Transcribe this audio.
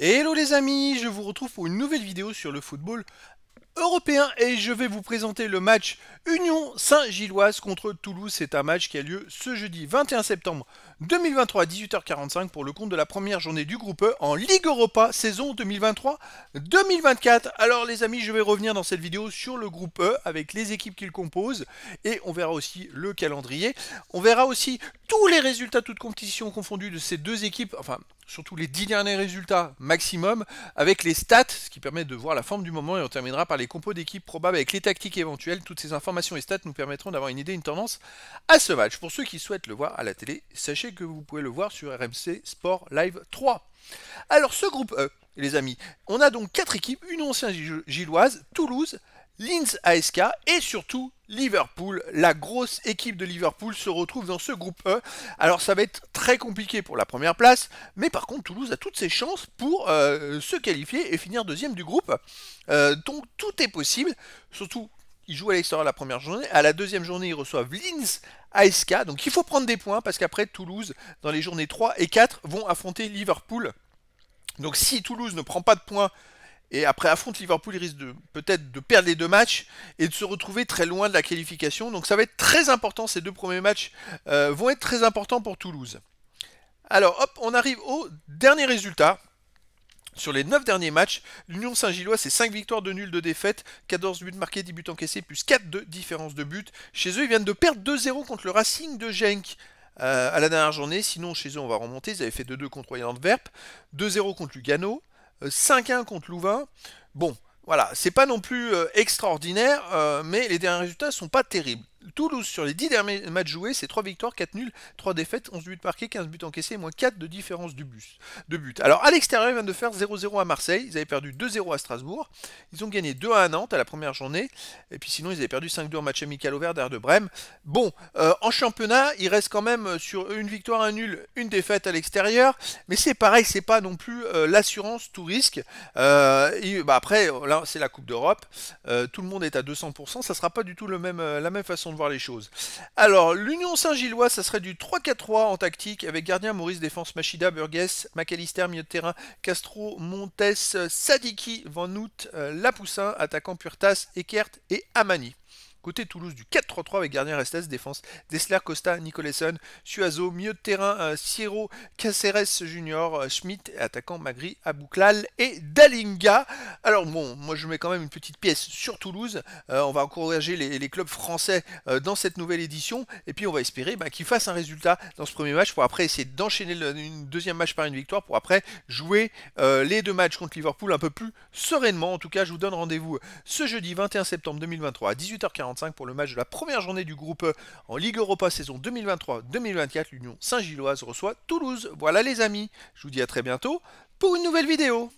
Hello les amis, je vous retrouve pour une nouvelle vidéo sur le football européen et je vais vous présenter le match Union Saint-Gilloise contre Toulouse. C'est un match qui a lieu ce jeudi 21 septembre 2023 à 18h45 pour le compte de la première journée du groupe E en Ligue Europa saison 2023-2024. Alors les amis, je vais revenir dans cette vidéo sur le groupe E avec les équipes qu'il compose et on verra aussi le calendrier. On verra aussi tous les résultats, toutes compétitions confondues de ces deux équipes, enfin surtout les dix derniers résultats maximum, avec les stats, ce qui permet de voir la forme du moment, et on terminera par les compos d'équipes probables avec les tactiques éventuelles. Toutes ces informations et stats nous permettront d'avoir une idée, une tendance à ce match. Pour ceux qui souhaitent le voir à la télé, sachez que vous pouvez le voir sur RMC Sport Live 3. Alors ce groupe E, les amis, on a donc quatre équipes, une ancienne gilloise, Toulouse, Linz ASK et surtout Liverpool. La grosse équipe de Liverpool se retrouve dans ce groupe E. Alors ça va être très compliqué pour la première place, mais par contre Toulouse a toutes ses chances pour euh, se qualifier et finir deuxième du groupe. Euh, donc tout est possible, surtout ils jouent à l'extérieur la première journée. À la deuxième journée, ils reçoivent Linz ASK. Donc il faut prendre des points parce qu'après Toulouse, dans les journées 3 et 4, vont affronter Liverpool. Donc si Toulouse ne prend pas de points et après affronte Liverpool, il risque peut-être de perdre les deux matchs et de se retrouver très loin de la qualification. Donc ça va être très important, ces deux premiers matchs euh, vont être très importants pour Toulouse. Alors hop, on arrive au dernier résultat. Sur les 9 derniers matchs, l'Union Saint-Gillois, c'est 5 victoires de nuls de défaite 14 buts marqués, 10 buts encaissés, plus 4 de différence de but. Chez eux, ils viennent de perdre 2-0 contre le Racing de Genk. Euh, à la dernière journée, sinon chez eux on va remonter, ils avaient fait 2-2 contre Royal Antwerp, 2-0 contre Lugano, 5-1 euh, contre Louvain. Bon, voilà, c'est pas non plus euh, extraordinaire, euh, mais les derniers résultats sont pas terribles. Toulouse, sur les 10 derniers matchs joués, c'est 3 victoires, 4 nuls, 3 défaites, 11 buts marqués, 15 buts encaissés, moins 4 de différence de, bus, but. Alors à l'extérieur, ils viennent de faire 0-0 à Marseille, ils avaient perdu 2-0 à Strasbourg, ils ont gagné 2-1 à Nantes à la première journée, et puis sinon ils avaient perdu 5-2 en match amical au derrière de Brême. Bon, euh, en championnat, il reste quand même euh, sur une victoire, un nul, une défaite à l'extérieur, mais c'est pareil, c'est pas non plus euh, l'assurance tout risque. Bah, après, là c'est la Coupe d'Europe, tout le monde est à 200%, ça sera pas du tout le même, la même façon de les choses. Alors, l'Union Saint-Gillois, ça serait du 3-4-3 en tactique, avec gardien Maurice, défense Machida, Burgess, McAllister, milieu de terrain, Castro, Montes, Sadiki, Van euh, Lapoussin, attaquant Purtas, Eckert et Amani. Côté Toulouse, du 4-3-3 avec Gardien Estes, défense Dessler, Costa, Nicolesson, Suazo, Mieux de terrain, Siro, euh, Caceres Junior, euh, Schmidt, attaquant Magri, Abouklal et Dalinga. Alors bon, moi je mets quand même une petite pièce sur Toulouse. Euh, on va encourager les, clubs français dans cette nouvelle édition et puis on va espérer bah, qu'ils fassent un résultat dans ce premier match pour après essayer d'enchaîner le, une deuxième match par une victoire pour après jouer les deux matchs contre Liverpool un peu plus sereinement. En tout cas, je vous donne rendez-vous ce jeudi 21 septembre 2023 à 18 h 40 pour le match de la première journée du groupe en Ligue Europa saison 2023-2024. L'Union Saint-Gilloise reçoit Toulouse. Voilà les amis, je vous dis à très bientôt pour une nouvelle vidéo.